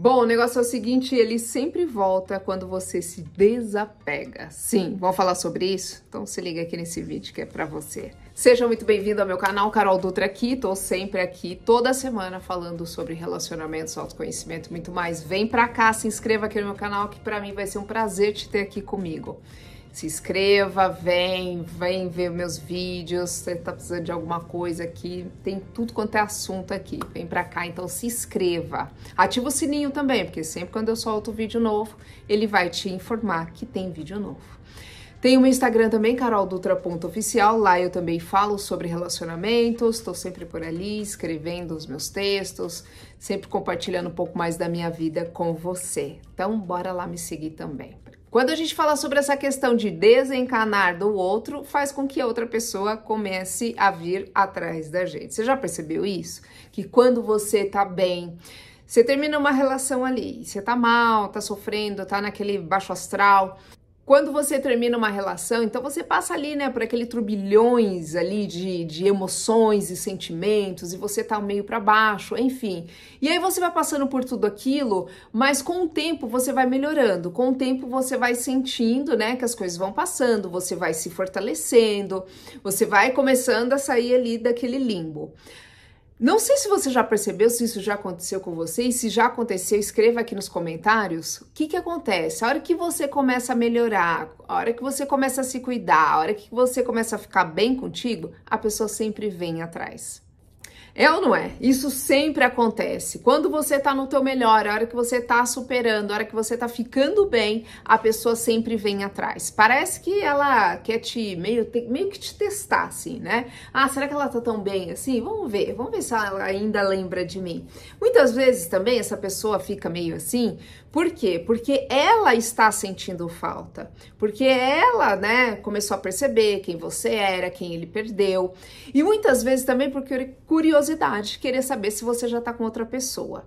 Bom, o negócio é o seguinte, ele sempre volta quando você se desapega. Sim, vamos falar sobre isso? Então se liga aqui nesse vídeo que é para você. Seja muito bem-vindo ao meu canal, Carol Dutra aqui, tô sempre aqui toda semana falando sobre relacionamentos, autoconhecimento e muito mais. Vem pra cá, se inscreva aqui no meu canal que para mim vai ser um prazer te ter aqui comigo se inscreva, vem, vem ver meus vídeos, você tá precisando de alguma coisa aqui, tem tudo quanto é assunto aqui, vem pra cá, então se inscreva. Ativa o sininho também, porque sempre quando eu solto vídeo novo, ele vai te informar que tem vídeo novo. Tem o meu Instagram também, caroldutra.oficial, lá eu também falo sobre relacionamentos, estou sempre por ali escrevendo os meus textos, sempre compartilhando um pouco mais da minha vida com você. Então, bora lá me seguir também. Quando a gente fala sobre essa questão de desencanar do outro, faz com que a outra pessoa comece a vir atrás da gente. Você já percebeu isso? Que quando você tá bem, você termina uma relação ali, você tá mal, tá sofrendo, tá naquele baixo astral, quando você termina uma relação, então você passa ali, né, por aquele turbilhões ali de, de emoções e sentimentos, e você tá meio para baixo, enfim. E aí você vai passando por tudo aquilo, mas com o tempo você vai melhorando, com o tempo você vai sentindo, né, que as coisas vão passando, você vai se fortalecendo, você vai começando a sair ali daquele limbo. Não sei se você já percebeu, se isso já aconteceu com você, e se já aconteceu, escreva aqui nos comentários. O que, que acontece? A hora que você começa a melhorar, a hora que você começa a se cuidar, a hora que você começa a ficar bem contigo, a pessoa sempre vem atrás. É ou não é? Isso sempre acontece. Quando você tá no teu melhor, a hora que você tá superando, a hora que você tá ficando bem, a pessoa sempre vem atrás. Parece que ela quer te meio, te, meio que te testar, assim, né? Ah, será que ela tá tão bem assim? Vamos ver, vamos ver se ela ainda lembra de mim. Muitas vezes também essa pessoa fica meio assim, por quê? Porque ela está sentindo falta, porque ela, né, começou a perceber quem você era, quem ele perdeu, e muitas vezes também por curiosidade, querer saber se você já está com outra pessoa.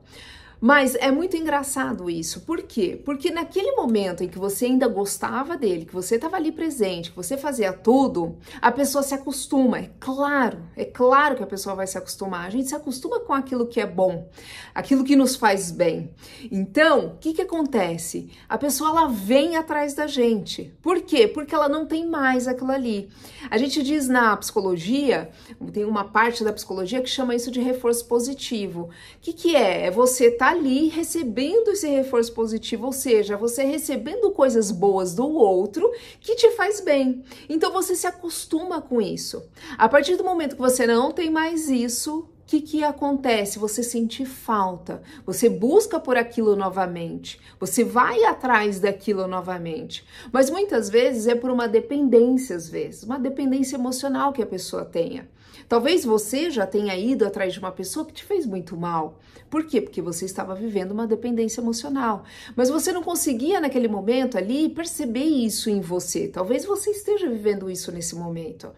Mas é muito engraçado isso. Por quê? Porque naquele momento em que você ainda gostava dele, que você estava ali presente, que você fazia tudo, a pessoa se acostuma. É claro, é claro que a pessoa vai se acostumar. A gente se acostuma com aquilo que é bom, aquilo que nos faz bem. Então, o que, que acontece? A pessoa ela vem atrás da gente. Por quê? Porque ela não tem mais aquilo ali. A gente diz na psicologia, tem uma parte da psicologia que chama isso de reforço positivo. O que, que é? É você estar tá ali recebendo esse reforço positivo, ou seja, você recebendo coisas boas do outro que te faz bem. Então você se acostuma com isso. A partir do momento que você não tem mais isso, o que, que acontece? Você sentir falta, você busca por aquilo novamente, você vai atrás daquilo novamente. Mas muitas vezes é por uma dependência, às vezes, uma dependência emocional que a pessoa tenha. Talvez você já tenha ido atrás de uma pessoa que te fez muito mal. Por quê? Porque você estava vivendo uma dependência emocional. Mas você não conseguia naquele momento ali perceber isso em você. Talvez você esteja vivendo isso nesse momento.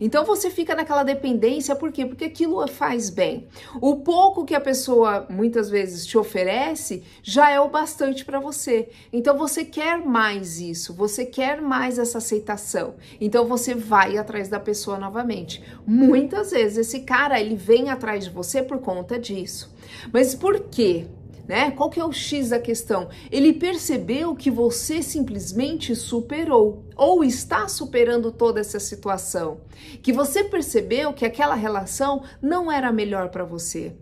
Então você fica naquela dependência, por quê? Porque aquilo faz bem tem. O pouco que a pessoa muitas vezes te oferece já é o bastante para você. Então você quer mais isso, você quer mais essa aceitação. Então você vai atrás da pessoa novamente. Muitas vezes esse cara ele vem atrás de você por conta disso. Mas por quê? né? Qual que é o X da questão? Ele percebeu que você simplesmente superou ou está superando toda essa situação, que você percebeu que aquela relação não era melhor para você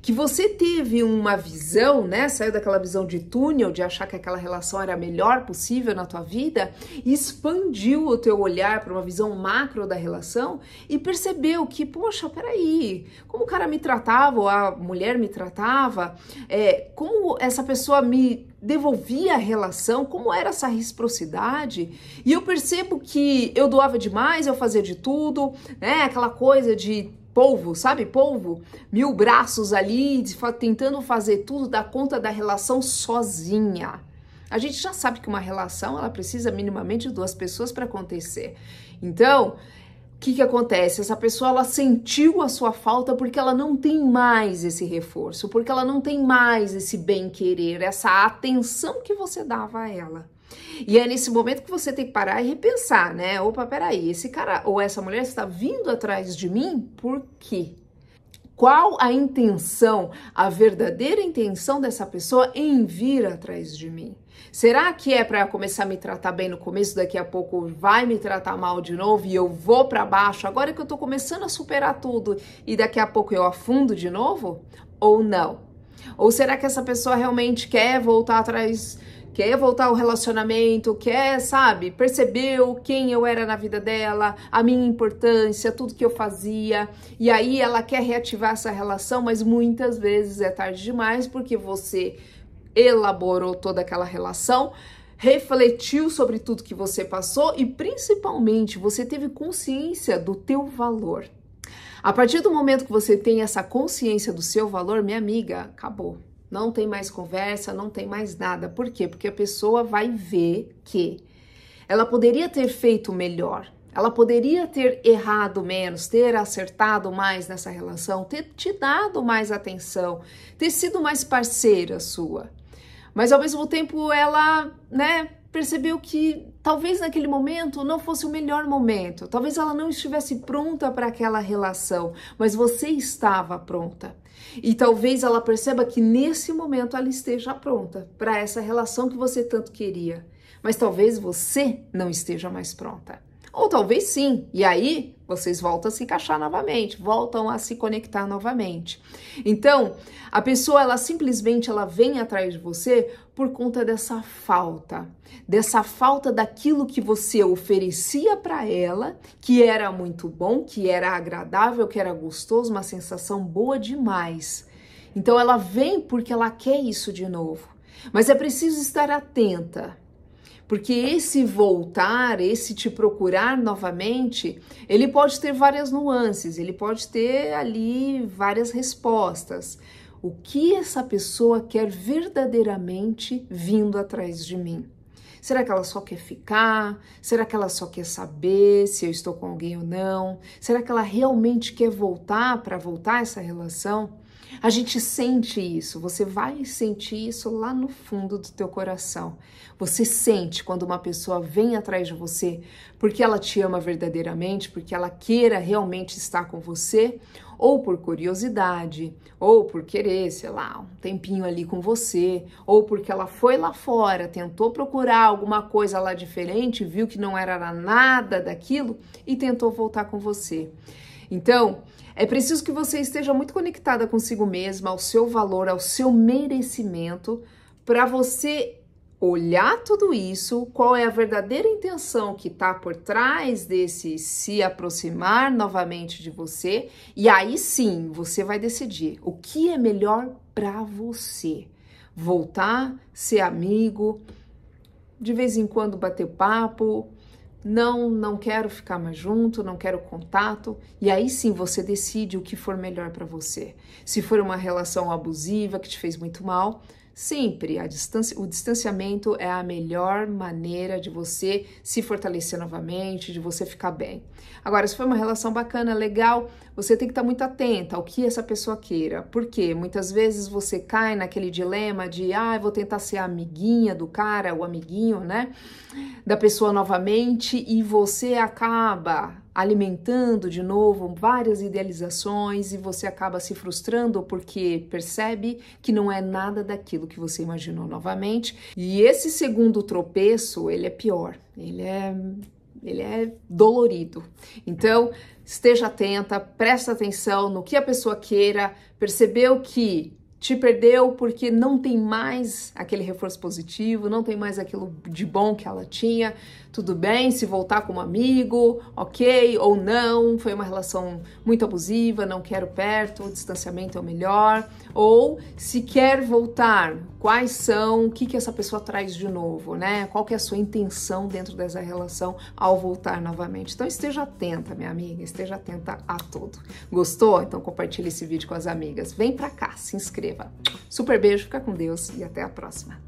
que você teve uma visão, né? Saiu daquela visão de túnel, de achar que aquela relação era a melhor possível na tua vida, e expandiu o teu olhar para uma visão macro da relação e percebeu que, poxa, peraí, como o cara me tratava, ou a mulher me tratava, é, como essa pessoa me devolvia a relação, como era essa reciprocidade. E eu percebo que eu doava demais, eu fazia de tudo, né? Aquela coisa de polvo, sabe? Polvo, mil braços ali, tentando fazer tudo, da conta da relação sozinha. A gente já sabe que uma relação ela precisa minimamente de duas pessoas para acontecer. Então, o que, que acontece? Essa pessoa ela sentiu a sua falta porque ela não tem mais esse reforço, porque ela não tem mais esse bem querer, essa atenção que você dava a ela. E é nesse momento que você tem que parar e repensar, né? Opa, peraí, esse cara ou essa mulher está vindo atrás de mim por quê? Qual a intenção, a verdadeira intenção dessa pessoa em vir atrás de mim? Será que é para começar a me tratar bem no começo, daqui a pouco vai me tratar mal de novo e eu vou para baixo? Agora que eu estou começando a superar tudo e daqui a pouco eu afundo de novo? Ou não? Ou será que essa pessoa realmente quer voltar atrás quer voltar ao relacionamento, quer, é, sabe, percebeu quem eu era na vida dela, a minha importância, tudo que eu fazia, e aí ela quer reativar essa relação, mas muitas vezes é tarde demais porque você elaborou toda aquela relação, refletiu sobre tudo que você passou e principalmente você teve consciência do teu valor. A partir do momento que você tem essa consciência do seu valor, minha amiga, acabou não tem mais conversa, não tem mais nada. Por quê? Porque a pessoa vai ver que ela poderia ter feito melhor, ela poderia ter errado menos, ter acertado mais nessa relação, ter te dado mais atenção, ter sido mais parceira sua. Mas ao mesmo tempo ela, né, percebeu que talvez naquele momento não fosse o melhor momento, talvez ela não estivesse pronta para aquela relação, mas você estava pronta. E talvez ela perceba que nesse momento ela esteja pronta para essa relação que você tanto queria, mas talvez você não esteja mais pronta. Ou talvez sim, e aí vocês voltam a se encaixar novamente, voltam a se conectar novamente. Então, a pessoa ela simplesmente ela vem atrás de você por conta dessa falta, dessa falta daquilo que você oferecia para ela, que era muito bom, que era agradável, que era gostoso, uma sensação boa demais. Então ela vem porque ela quer isso de novo. Mas é preciso estar atenta porque esse voltar, esse te procurar novamente, ele pode ter várias nuances, ele pode ter ali várias respostas. O que essa pessoa quer verdadeiramente vindo atrás de mim? Será que ela só quer ficar? Será que ela só quer saber se eu estou com alguém ou não? Será que ela realmente quer voltar para voltar essa relação? A gente sente isso, você vai sentir isso lá no fundo do teu coração. Você sente quando uma pessoa vem atrás de você porque ela te ama verdadeiramente, porque ela queira realmente estar com você, ou por curiosidade, ou por querer, sei lá, um tempinho ali com você, ou porque ela foi lá fora, tentou procurar alguma coisa lá diferente, viu que não era nada daquilo e tentou voltar com você. Então, é preciso que você esteja muito conectada consigo mesma, ao seu valor, ao seu merecimento, para você olhar tudo isso, qual é a verdadeira intenção que está por trás desse se aproximar novamente de você, e aí sim você vai decidir o que é melhor para você. Voltar, ser amigo, de vez em quando bater papo, não, não quero ficar mais junto, não quero contato, e aí sim você decide o que for melhor para você. Se for uma relação abusiva que te fez muito mal, Sempre distância, o distanciamento é a melhor maneira de você se fortalecer novamente, de você ficar bem. Agora, se foi uma relação bacana, legal, você tem que estar muito atenta ao que essa pessoa queira, porque muitas vezes você cai naquele dilema de, ah, vou tentar ser amiguinha do cara, o amiguinho, né, da pessoa novamente, e você acaba alimentando de novo várias idealizações e você acaba se frustrando porque percebe que não é nada daquilo que você imaginou novamente. E esse segundo tropeço, ele é pior, ele é ele é dolorido. Então, esteja atenta, presta atenção no que a pessoa queira, percebeu que te perdeu porque não tem mais aquele reforço positivo, não tem mais aquilo de bom que ela tinha. Tudo bem se voltar como amigo, ok ou não, foi uma relação muito abusiva, não quero perto, o distanciamento é o melhor. Ou se quer voltar, quais são, o que, que essa pessoa traz de novo, né? Qual que é a sua intenção dentro dessa relação ao voltar novamente? Então esteja atenta, minha amiga, esteja atenta a tudo. Gostou? Então compartilhe esse vídeo com as amigas. Vem pra cá, se inscreva Super beijo, fica com Deus e até a próxima.